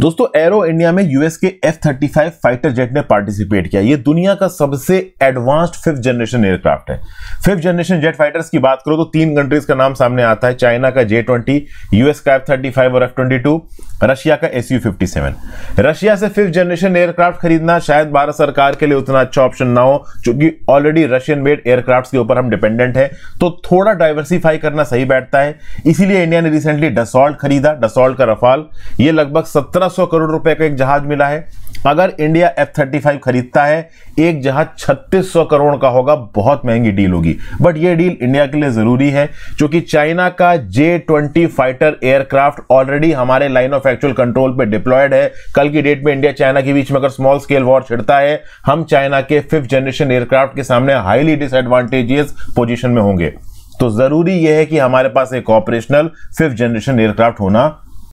दोस्तों Aero India में US के F thirty five fighter jet ने पार्टिसिपेट किया ये दुनिया का सबसे एडवांस्ड फिफ्थ जनरेशन एयरक्राफ्ट है फिफ्थ जनरेशन जेट फाइटर्स की बात करो तो तीन कंट्रीज का नाम सामने आता है चाइना का जे ट्वेंटी यूएस का एफ थर्टी फाइव और एफ ट्वेंटी टू रशिया का S U fifty seven Russia से फिफ्थ जनरेशन एयरक्राफ्ट खरीदना शायद भारत सरकार के लिए उतना अच्छा ऑप्शन ना हो क्योंकि ऑलरेडी रशियन मेड एयरक्राफ्ट के ऊपर हम डिपेंडेंट है तो थोड़ा डाइवर्सिफाई करना सही बैठता है इसीलिए इंडिया ने रिसेंटली डसॉल्ट खरीदा डसॉल्ट का रफाल ये लगभग सत्रह सत्रह करोड़ रुपए का एक जहाज मिला है अगर इंडिया एफ थर्टी फाइव खरीदता है एक जहाज छत्तीस सौ करोड़ का होगा बहुत महंगी डील होगी बट ये डील इंडिया के लिए जरूरी है क्योंकि चाइना का J twenty fighter aircraft already हमारे लाइन ऑफ एक्चुअल कंट्रोल पे डिप्लॉयड है कल की डेट में इंडिया चाइना के बीच में अगर स्मॉल स्केल वॉर छिड़ता है हम चाइना के फिफ्थ जनरेशन एयरक्राफ्ट के सामने हाईली डिसएडवांटेजियस पोजिशन में होंगे तो जरूरी यह है कि हमारे पास एक ऑपरेशनल फिफ्थ जनरेशन एयरक्राफ्ट होना